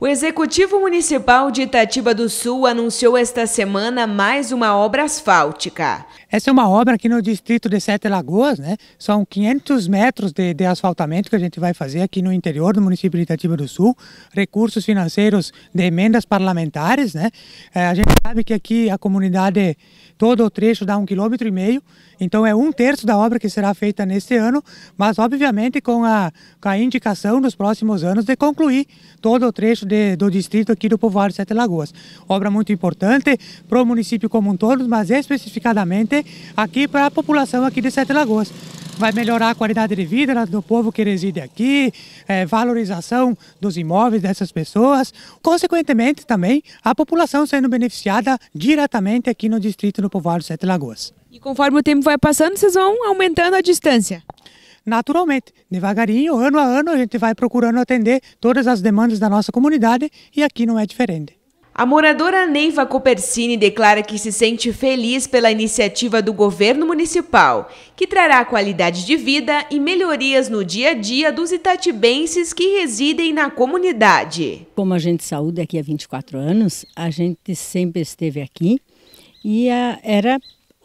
O Executivo Municipal de Itatiba do Sul anunciou esta semana mais uma obra asfáltica. Essa é uma obra aqui no distrito de Sete Lagoas, né? São 500 metros de, de, asfaltamento que a gente vai fazer aqui no interior do município de Itatiba do Sul. Recursos financeiros de emendas parlamentares, né? É, a gente sabe que aqui a comunidade, todo o trecho dá um quilômetro e meio, então é um terço da obra que será feita neste ano, mas obviamente com a, com a indicação nos próximos anos de concluir todo o trecho de, do distrito aqui do povoado de Sete Lagoas. Obra muito importante para o município como um todo, mas especificadamente aqui para a população aqui de Sete Lagoas vai melhorar a qualidade de vida do povo que reside aqui, é, valorização dos imóveis dessas pessoas, consequentemente também a população sendo beneficiada diretamente aqui no distrito do Povoado Sete Lagoas. E conforme o tempo vai passando, vocês vão aumentando a distância? naturalmente, devagarinho, ano a ano, a gente vai procurando atender todas as demandas da nossa comunidade e aqui não é diferente. A moradora Neiva Copersini declara que se sente feliz pela iniciativa do governo municipal, que trará qualidade de vida e melhorias no dia a dia dos itatibenses que residem na comunidade. Como a gente saúde aqui há 24 anos, a gente sempre esteve aqui e era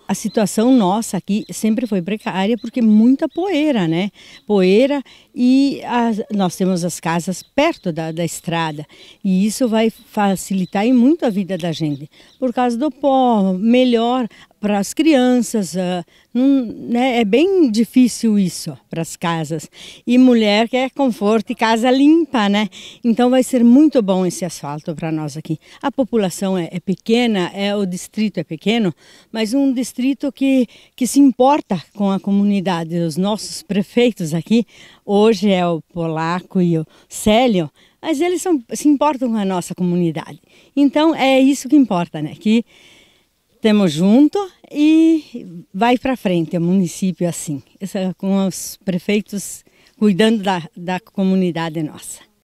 a situação nossa aqui sempre foi precária porque muita poeira, né? Poeira e as, nós temos as casas perto da, da estrada e isso vai facilitar muito a vida da gente por causa do pó, melhor para as crianças. Uh, num, né, é bem difícil isso para as casas. E mulher quer conforto e casa limpa, né? Então vai ser muito bom esse asfalto para nós aqui. A população é, é, pequena, é o distrito é pequeno, mas um distrito que, que se importa com a comunidade. Os nossos prefeitos aqui, hoje é o Polaco e o Célio, mas eles são, se importam com a nossa comunidade. Então é isso que importa, né? Que estamos juntos e vai para frente o é município assim, é com os prefeitos cuidando da, da comunidade nossa.